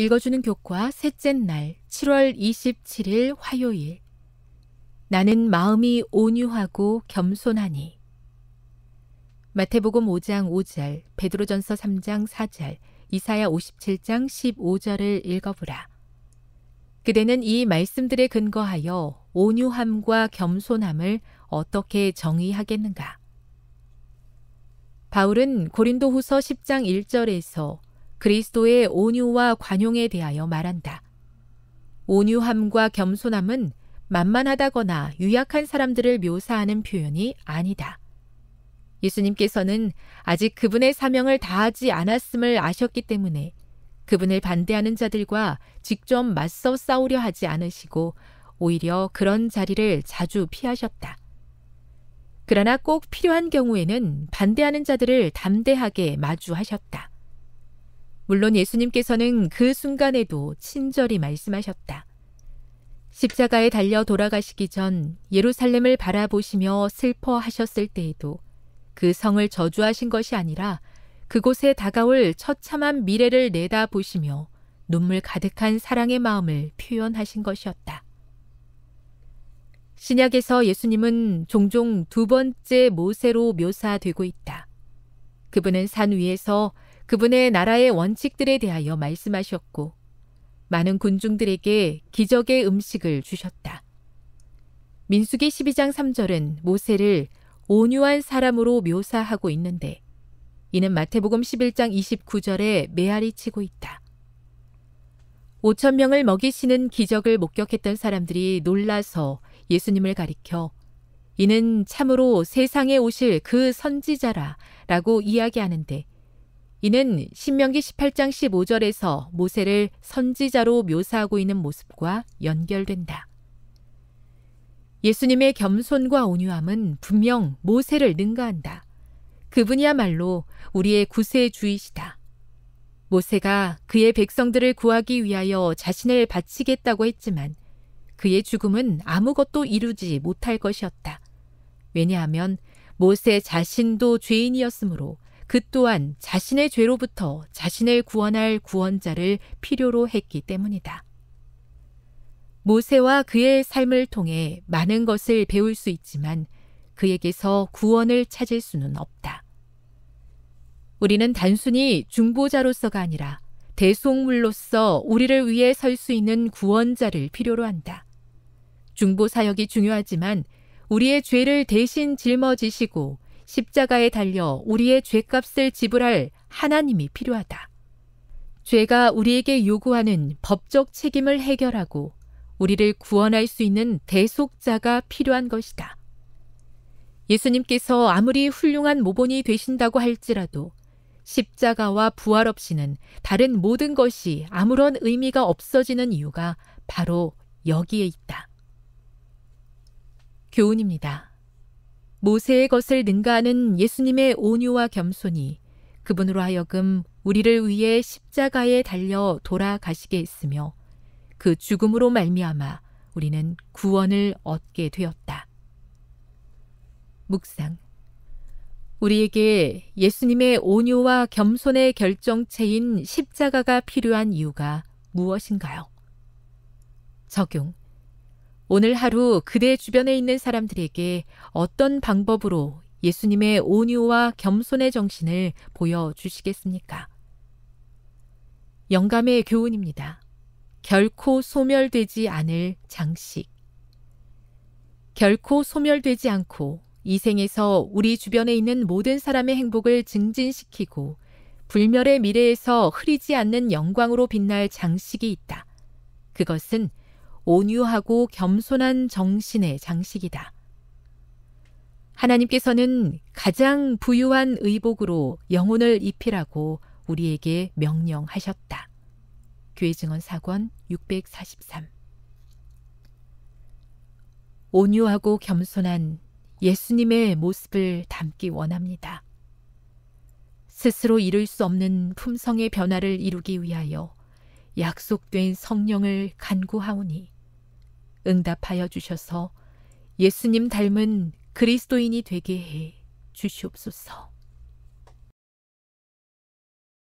읽어주는 교과 셋째 날 7월 27일 화요일 나는 마음이 온유하고 겸손하니 마태복음 5장 5절, 베드로전서 3장 4절, 이사야 57장 15절을 읽어보라. 그대는 이 말씀들에 근거하여 온유함과 겸손함을 어떻게 정의하겠는가? 바울은 고린도후서 10장 1절에서 그리스도의 온유와 관용에 대하여 말한다. 온유함과 겸손함은 만만하다거나 유약한 사람들을 묘사하는 표현이 아니다. 예수님께서는 아직 그분의 사명을 다하지 않았음을 아셨기 때문에 그분을 반대하는 자들과 직접 맞서 싸우려 하지 않으시고 오히려 그런 자리를 자주 피하셨다. 그러나 꼭 필요한 경우에는 반대하는 자들을 담대하게 마주하셨다. 물론 예수님께서는 그 순간에도 친절히 말씀하셨다. 십자가에 달려 돌아가시기 전 예루살렘을 바라보시며 슬퍼하셨을 때에도 그 성을 저주하신 것이 아니라 그곳에 다가올 처참한 미래를 내다보시며 눈물 가득한 사랑의 마음을 표현하신 것이었다. 신약에서 예수님은 종종 두 번째 모세로 묘사되고 있다. 그분은 산 위에서 그분의 나라의 원칙들에 대하여 말씀하셨고 많은 군중들에게 기적의 음식을 주셨다. 민수기 12장 3절은 모세를 온유한 사람으로 묘사하고 있는데 이는 마태복음 11장 29절에 메아리 치고 있다. 5천 명을 먹이시는 기적을 목격했던 사람들이 놀라서 예수님을 가리켜 이는 참으로 세상에 오실 그 선지자라라고 이야기하는데 이는 신명기 18장 15절에서 모세를 선지자로 묘사하고 있는 모습과 연결된다. 예수님의 겸손과 온유함은 분명 모세를 능가한다. 그분이야말로 우리의 구세주이시다. 모세가 그의 백성들을 구하기 위하여 자신을 바치겠다고 했지만 그의 죽음은 아무것도 이루지 못할 것이었다. 왜냐하면 모세 자신도 죄인이었으므로 그 또한 자신의 죄로부터 자신을 구원할 구원자를 필요로 했기 때문이다. 모세와 그의 삶을 통해 많은 것을 배울 수 있지만 그에게서 구원을 찾을 수는 없다. 우리는 단순히 중보자로서가 아니라 대속물로서 우리를 위해 설 수 있는 구원자를 필요로 한다. 중보 사역이 중요하지만 우리의 죄를 대신 짊어지시고 십자가에 달려 우리의 죄값을 지불할 하나님이 필요하다. 죄가 우리에게 요구하는 법적 책임을 해결하고 우리를 구원할 수 있는 대속자가 필요한 것이다. 예수님께서 아무리 훌륭한 모본이 되신다고 할지라도 십자가와 부활 없이는 다른 모든 것이 아무런 의미가 없어지는 이유가 바로 여기에 있다. 교훈입니다. 모세의 것을 능가하는 예수님의 온유와 겸손이 그분으로 하여금 우리를 위해 십자가에 달려 돌아가시게 했으며 그 죽음으로 말미암아 우리는 구원을 얻게 되었다. 묵상 우리에게 예수님의 온유와 겸손의 결정체인 십자가가 필요한 이유가 무엇인가요? 적용 오늘 하루 그대 주변에 있는 사람들에게 어떤 방법으로 예수님의 온유와 겸손의 정신을 보여주시겠습니까? 영감의 교훈입니다. 결코 소멸되지 않을 장식. 결코 소멸되지 않고 이 생에서 우리 주변에 있는 모든 사람의 행복을 증진시키고 불멸의 미래에서 흐리지 않는 영광으로 빛날 장식이 있다. 그것은 온유하고 겸손한 정신의 장식이다. 하나님께서는 가장 부유한 의복으로 영혼을 입히라고 우리에게 명령하셨다. 교회 증언 사권 643 온유하고 겸손한 예수님의 모습을 담기 원합니다. 스스로 이룰 수 없는 품성의 변화를 이루기 위하여 약속된 성령을 간구하오니 응답하여 주셔서 예수님 닮은 그리스도인이 되게 해 주시옵소서.